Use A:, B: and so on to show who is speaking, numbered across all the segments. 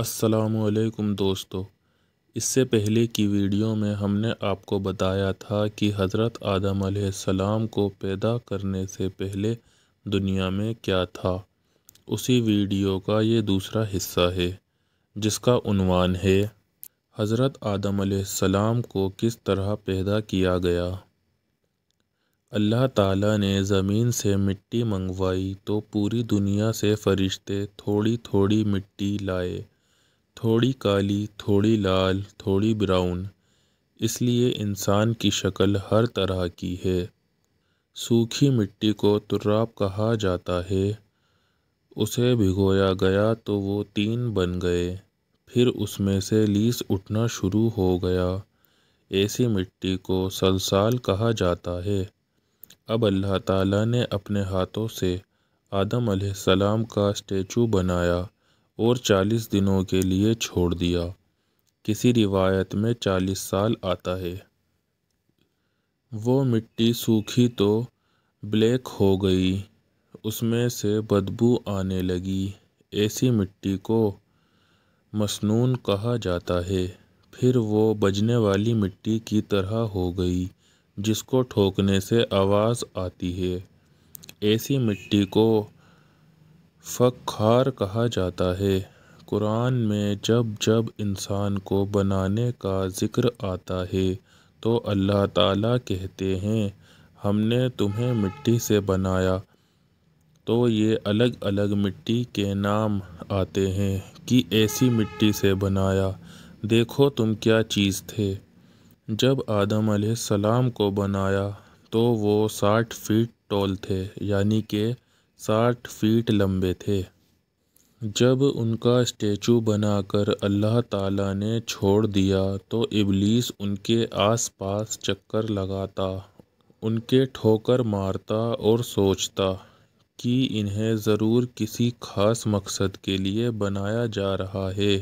A: असलकुम दोस्तों इससे पहले की वीडियो में हमने आपको बताया था कि हज़रत आदम सलाम को पैदा करने से पहले दुनिया में क्या था उसी वीडियो का ये दूसरा हिस्सा है जिसका उनवान है हज़रत आदम सलाम को किस तरह पैदा किया गया अल्लाह ताला ने ज़मीन से मिट्टी मंगवाई तो पूरी दुनिया से फरिश्ते थोड़ी थोड़ी मिट्टी लाए थोड़ी काली थोड़ी लाल थोड़ी ब्राउन इसलिए इंसान की शक्ल हर तरह की है सूखी मिट्टी को तुर्राप कहा जाता है उसे भिगोया गया तो वो तीन बन गए फिर उसमें से लीस उठना शुरू हो गया ऐसी मिट्टी को सलसाल कहा जाता है अब अल्लाह ताला ने अपने हाथों से आदम सलाम का स्टैचू बनाया और चालीस दिनों के लिए छोड़ दिया किसी रिवायत में चालीस साल आता है वो मिट्टी सूखी तो ब्लैक हो गई उसमें से बदबू आने लगी ऐसी मिट्टी को मसनून कहा जाता है फिर वो बजने वाली मिट्टी की तरह हो गई जिसको ठोकने से आवाज़ आती है ऐसी मिट्टी को फ़ख्खार कहा जाता है कुरान में जब जब इंसान को बनाने का ज़िक्र आता है तो अल्लाह ताला कहते हैं हमने तुम्हें मिट्टी से बनाया तो ये अलग अलग मिट्टी के नाम आते हैं कि ऐसी मिट्टी से बनाया देखो तुम क्या चीज़ थे जब आदम सलाम को बनाया तो वो साठ फीट टोल थे यानी कि साठ फीट लंबे थे जब उनका स्टैचू बनाकर अल्लाह ताला ने छोड़ दिया तो इबलीस उनके आसपास चक्कर लगाता उनके ठोकर मारता और सोचता कि इन्हें ज़रूर किसी ख़ास मकसद के लिए बनाया जा रहा है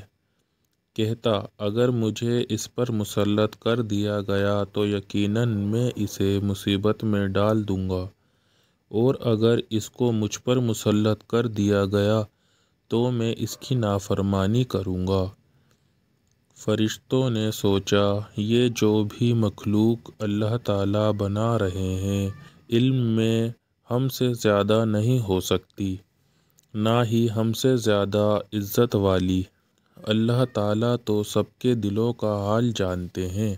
A: कहता अगर मुझे इस पर मुसलत कर दिया गया तो यकीनन मैं इसे मुसीबत में डाल दूंगा और अगर इसको मुझ पर मुसलत कर दिया गया तो मैं इसकी नाफरमानी करूँगा फ़रिश्तों ने सोचा ये जो भी मखलूक अल्लाह ताला बना रहे हैं इल्म में हमसे ज़्यादा नहीं हो सकती ना ही हमसे ज़्यादा इज़्ज़त वाली अल्लाह ताला तो सबके दिलों का हाल जानते हैं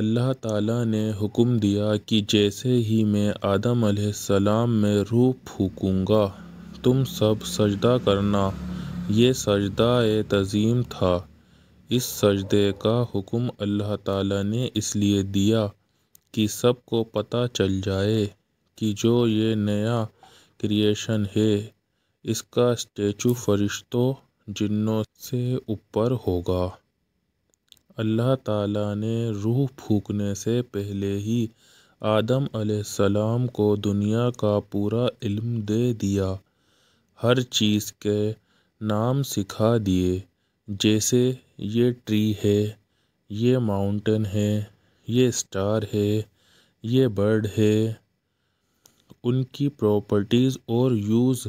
A: अल्लाह ताला ने हुक्म दिया कि जैसे ही मैं आदम सलाम में रूह फूकूँगा तुम सब सजदा करना ये सजदा तज़ीम था इस सजदे का हुक्म अल्लाह ताला ने इसलिए दिया कि सबको पता चल जाए कि जो ये नया क्रिएशन है इसका स्टैचू फरिश्तों जिन्नों से ऊपर होगा अल्लाह ताला ने रूह फूकने से पहले ही आदम अलैहिस्सलाम को दुनिया का पूरा इल्म दे दिया हर चीज़ के नाम सिखा दिए जैसे ये ट्री है ये माउंटेन है ये स्टार है ये बर्ड है उनकी प्रॉपर्टीज़ और यूज़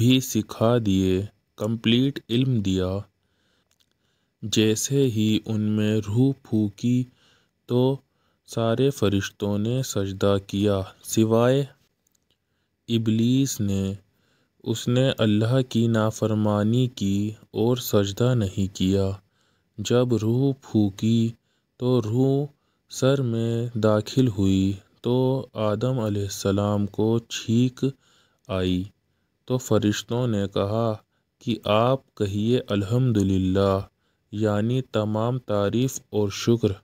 A: भी सिखा दिए कंप्लीट इल्म दिया जैसे ही उनमें रूह फूकी तो सारे फरिश्तों ने सजदा किया सिवाय इबलीस ने उसने अल्लाह की नाफ़रमानी की और सजदा नहीं किया जब रूह फूकी तो रूह सर में दाखिल हुई तो आदम अलैहिस्सलाम को छींक आई तो फरिश्तों ने कहा कि आप कहिए अल्हम्दुलिल्लाह यानि तमाम तारीफ़ और शुक्र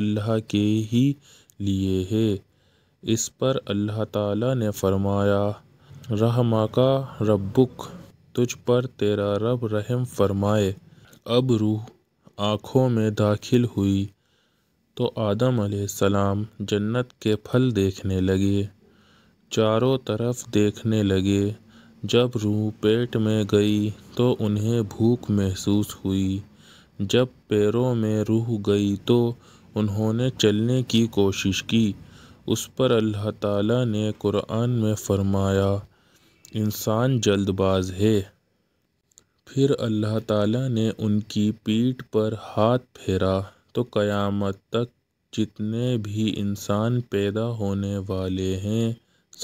A: अल्लाह के ही लिए है इस पर अल्लाह ताला ने फरमाया का रबुक तुझ पर तेरा रब रहम फरमाए अब रूह आँखों में दाखिल हुई तो आदम सलाम जन्नत के फल देखने लगे चारों तरफ देखने लगे जब रूह पेट में गई तो उन्हें भूख महसूस हुई जब पैरों में रूह गई तो उन्होंने चलने की कोशिश की उस पर अल्लाह ताला ने कुरान में फरमाया इंसान जल्दबाज है फिर अल्लाह ताला ने उनकी पीठ पर हाथ फेरा तो क़यामत तक जितने भी इंसान पैदा होने वाले हैं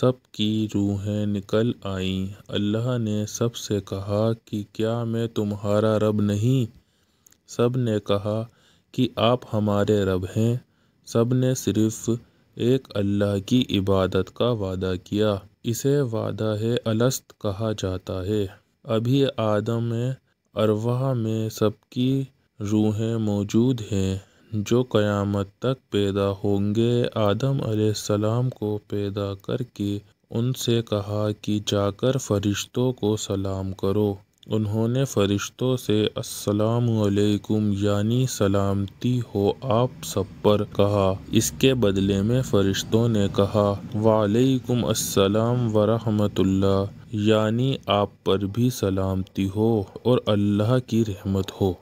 A: सब की रूहें निकल आईं अल्लाह ने सबसे कहा कि क्या मैं तुम्हारा रब नहीं सब ने कहा कि आप हमारे रब हैं सब ने सिर्फ एक अल्लाह की इबादत का वादा किया इसे वादा है अलस्त कहा जाता है अभी आदम अरवाह में सबकी रूहें मौजूद हैं जो क़यामत तक पैदा होंगे आदम सलाम को पैदा करके उनसे कहा कि जाकर फरिश्तों को सलाम करो उन्होंने फरिश्तों से अस्सलाम यानी सलामती हो आप सब पर कहा इसके बदले में फरिश्तों ने कहा वालेकुम अस्सलाम वरहमतुल्लाह यानी आप पर भी सलामती हो और अल्लाह की रहमत हो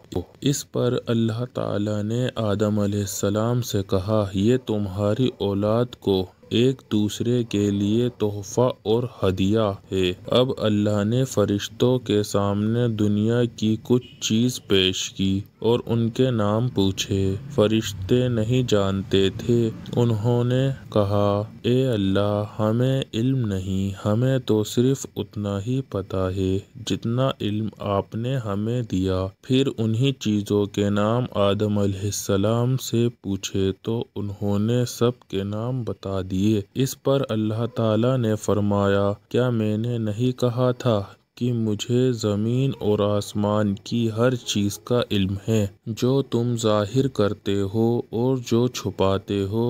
A: इस पर अल्लाह ताला ने आदम सलाम से कहा यह तुम्हारी औलाद को एक दूसरे के लिए तोहफ़ा और हदिया है अब अल्लाह ने फ़रिश्तों के सामने दुनिया की कुछ चीज़ पेश की और उनके नाम पूछे फरिश्ते नहीं जानते थे उन्होंने कहा ए अल्लाह हमें इल्म नहीं हमें तो सिर्फ उतना ही पता है जितना इल्म आपने हमें दिया फिर उन्हीं चीज़ों के नाम आदम सलाम से पूछे तो उन्होंने सब के नाम बता दिए इस पर अल्लाह ताला ने फरमाया क्या मैंने नहीं कहा था कि मुझे ज़मीन और आसमान की हर चीज़ का इल्म है जो तुम जाहिर करते हो और जो छुपाते हो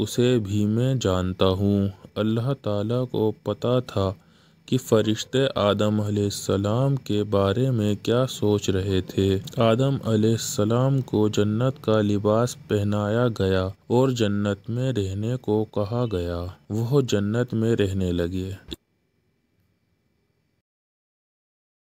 A: उसे भी मैं जानता हूँ अल्लाह ताला को पता था कि फ़रिश्ते आदम सलाम के बारे में क्या सोच रहे थे आदम सलाम को जन्नत का लिबास पहनाया गया और जन्नत में रहने को कहा गया वह जन्नत में रहने लगे